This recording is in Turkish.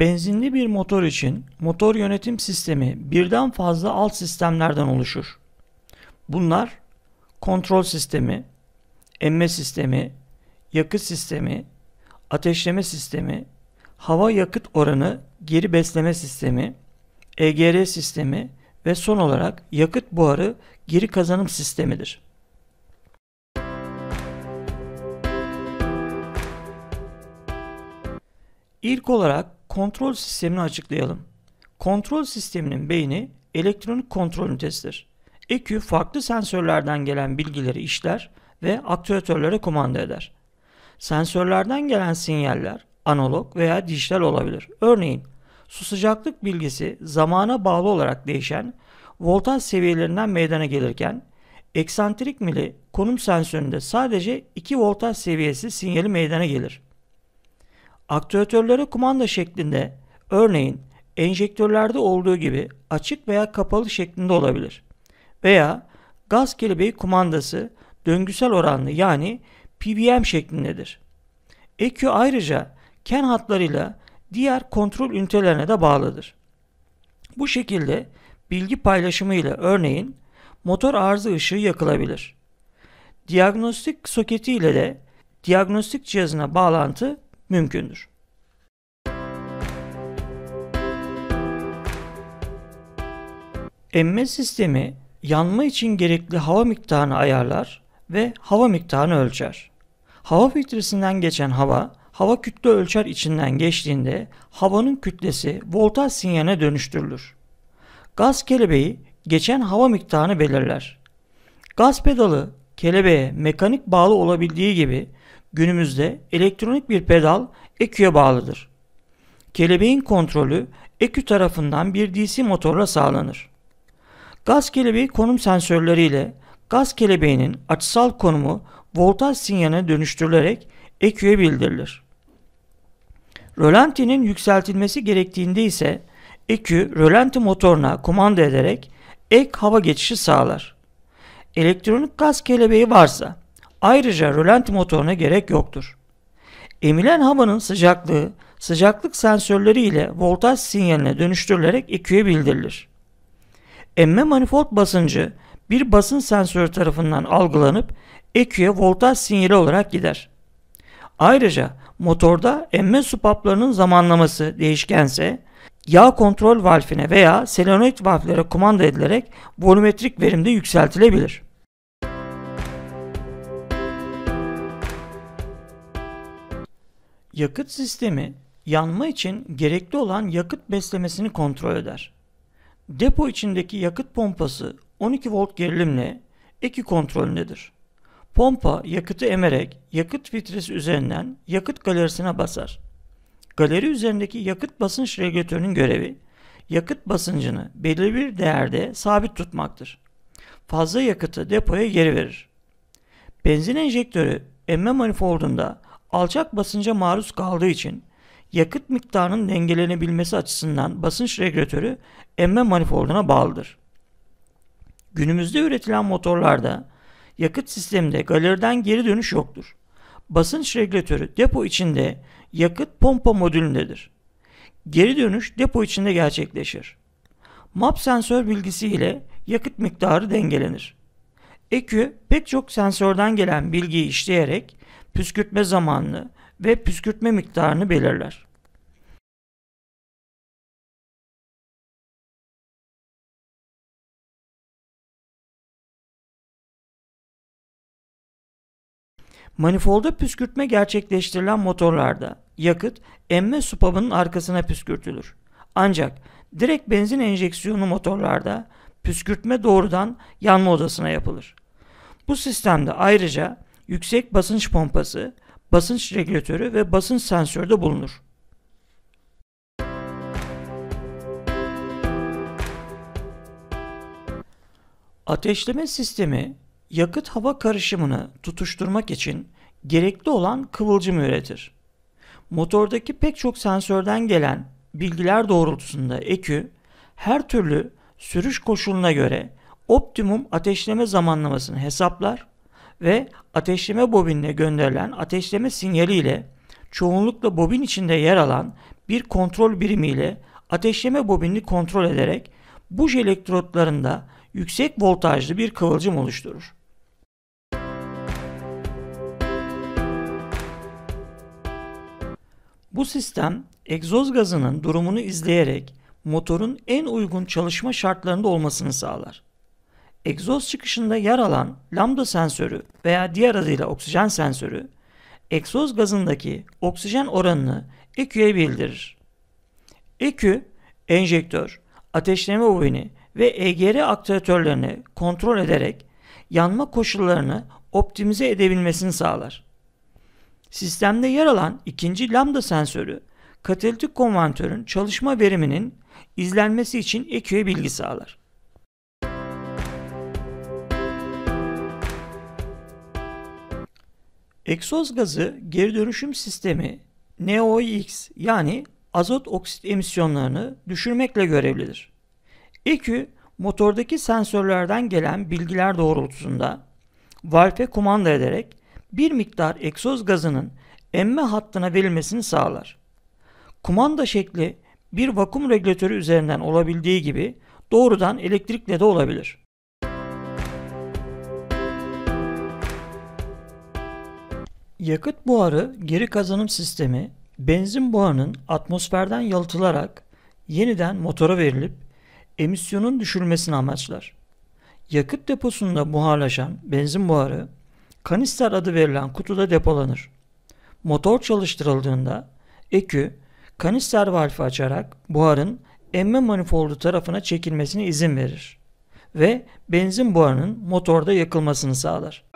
Benzinli bir motor için motor yönetim sistemi birden fazla alt sistemlerden oluşur. Bunlar kontrol sistemi, emme sistemi, yakıt sistemi, ateşleme sistemi, hava yakıt oranı geri besleme sistemi, EGR sistemi ve son olarak yakıt buharı geri kazanım sistemidir. İlk olarak kontrol sistemini açıklayalım. Kontrol sisteminin beyni elektronik kontrol ünitesidir. EQ farklı sensörlerden gelen bilgileri işler ve aktüatörlere komanda eder. Sensörlerden gelen sinyaller analog veya dijital olabilir. Örneğin su sıcaklık bilgisi zamana bağlı olarak değişen voltaj seviyelerinden meydana gelirken eksantrik mili konum sensöründe sadece 2 voltaj seviyesi sinyali meydana gelir. Aktuatörlere kumanda şeklinde örneğin enjektörlerde olduğu gibi açık veya kapalı şeklinde olabilir. Veya gaz kelebeği kumandası döngüsel oranlı yani PBM şeklindedir. EQ ayrıca ken hatlarıyla diğer kontrol ünitelerine de bağlıdır. Bu şekilde bilgi paylaşımıyla örneğin motor arıza ışığı yakılabilir. Diagnostik soketi ile de diagnostik cihazına bağlantı mümkündür. Emme sistemi yanma için gerekli hava miktarını ayarlar ve hava miktarını ölçer. Hava filtresinden geçen hava, hava kütle ölçer içinden geçtiğinde havanın kütlesi voltaj sinyale dönüştürülür. Gaz kelebeği geçen hava miktarını belirler. Gaz pedalı kelebeğe mekanik bağlı olabildiği gibi günümüzde elektronik bir pedal EQ'ye bağlıdır. Kelebeğin kontrolü EQ tarafından bir DC motorla sağlanır. Gaz kelebeği konum sensörleriyle gaz kelebeğinin açısal konumu voltaj sinyaline dönüştürülerek EQ'ye bildirilir. Rölantinin yükseltilmesi gerektiğinde ise EQ rölanti motoruna kumanda ederek ek hava geçişi sağlar. Elektronik gaz kelebeği varsa Ayrıca rölanti motoruna gerek yoktur. Emilen havanın sıcaklığı sıcaklık sensörleri ile voltaj sinyaline dönüştürülerek EQ'ye bildirilir. Emme manifold basıncı bir basın sensörü tarafından algılanıp EQ'ye voltaj sinyali olarak gider. Ayrıca motorda emme supaplarının zamanlaması değişkense yağ kontrol valfine veya selenoid valflere kumanda edilerek volumetrik verimde yükseltilebilir. yakıt sistemi yanma için gerekli olan yakıt beslemesini kontrol eder. Depo içindeki yakıt pompası 12 volt gerilimle eki kontrolündedir. Pompa yakıtı emerek yakıt filtresi üzerinden yakıt galerisine basar. Galeri üzerindeki yakıt basınç regülatörünün görevi yakıt basıncını belirli bir değerde sabit tutmaktır. Fazla yakıtı depoya geri verir. Benzin enjektörü emme manifoldunda alçak basınca maruz kaldığı için yakıt miktarının dengelenebilmesi açısından basınç regülatörü emme manifolduna bağlıdır. Günümüzde üretilen motorlarda yakıt sisteminde galeriden geri dönüş yoktur. Basınç regülatörü depo içinde yakıt pompa modülündedir. Geri dönüş depo içinde gerçekleşir. MAP sensör bilgisi ile yakıt miktarı dengelenir. EKÜ pek çok sensörden gelen bilgiyi işleyerek püskürtme zamanını ve püskürtme miktarını belirler. Manifolda püskürtme gerçekleştirilen motorlarda yakıt emme supabının arkasına püskürtülür. Ancak direkt benzin enjeksiyonu motorlarda püskürtme doğrudan yanma odasına yapılır. Bu sistemde ayrıca yüksek basınç pompası, basınç regülatörü ve basınç sensörü de bulunur. Ateşleme sistemi yakıt hava karışımını tutuşturmak için gerekli olan kıvılcım üretir. Motordaki pek çok sensörden gelen bilgiler doğrultusunda EKÜ her türlü sürüş koşuluna göre optimum ateşleme zamanlamasını hesaplar ve ateşleme bobinine gönderilen ateşleme sinyaliyle çoğunlukla bobin içinde yer alan bir kontrol birimiyle ateşleme bobinini kontrol ederek buj elektrotlarında yüksek voltajlı bir kıvılcım oluşturur. Bu sistem egzoz gazının durumunu izleyerek motorun en uygun çalışma şartlarında olmasını sağlar egzoz çıkışında yer alan lambda sensörü veya diğer adıyla oksijen sensörü, egzoz gazındaki oksijen oranını EQ'ye bildirir. EQ, enjektör, ateşleme bobini ve EGR aktüatörlerini kontrol ederek yanma koşullarını optimize edebilmesini sağlar. Sistemde yer alan ikinci lambda sensörü, katalitik konvantörün çalışma veriminin izlenmesi için EQ'ye bilgi sağlar. Egzoz gazı geri dönüşüm sistemi NOx yani azot oksit emisyonlarını düşürmekle görevlidir. EQ motordaki sensörlerden gelen bilgiler doğrultusunda valve kumanda ederek bir miktar egzoz gazının emme hattına verilmesini sağlar. Kumanda şekli bir vakum regülatörü üzerinden olabildiği gibi doğrudan elektrikle de olabilir. Yakıt buharı geri kazanım sistemi benzin buharının atmosferden yalıtılarak yeniden motora verilip emisyonun düşürülmesini amaçlar. Yakıt deposunda buharlaşan benzin buharı kanister adı verilen kutuda depolanır. Motor çalıştırıldığında ekü kanister valfi açarak buharın emme manifoldu tarafına çekilmesine izin verir ve benzin buharının motorda yakılmasını sağlar.